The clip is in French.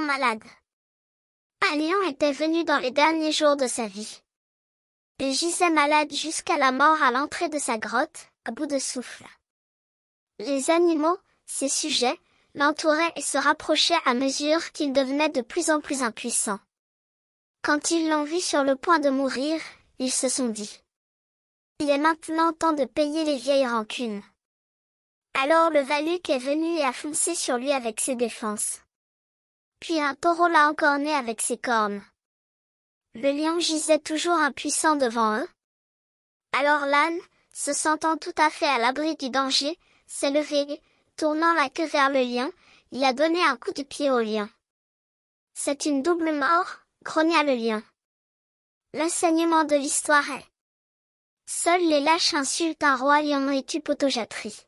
malade malade. lion était venu dans les derniers jours de sa vie. Il gisait malade jusqu'à la mort à l'entrée de sa grotte, à bout de souffle. Les animaux, ses sujets, l'entouraient et se rapprochaient à mesure qu'il devenait de plus en plus impuissant. Quand ils l'ont vu sur le point de mourir, ils se sont dit. Il est maintenant temps de payer les vieilles rancunes. Alors le Valuc est venu et a foncé sur lui avec ses défenses puis un taureau l'a encorné avec ses cornes. Le lion gisait toujours impuissant devant eux. Alors l'âne, se sentant tout à fait à l'abri du danger, s'est levé, tournant la queue vers le lion, il a donné un coup de pied au lion. C'est une double mort, grogna le lion. L'enseignement de l'histoire est. Seuls les lâches insultent un roi lion et j'attris. »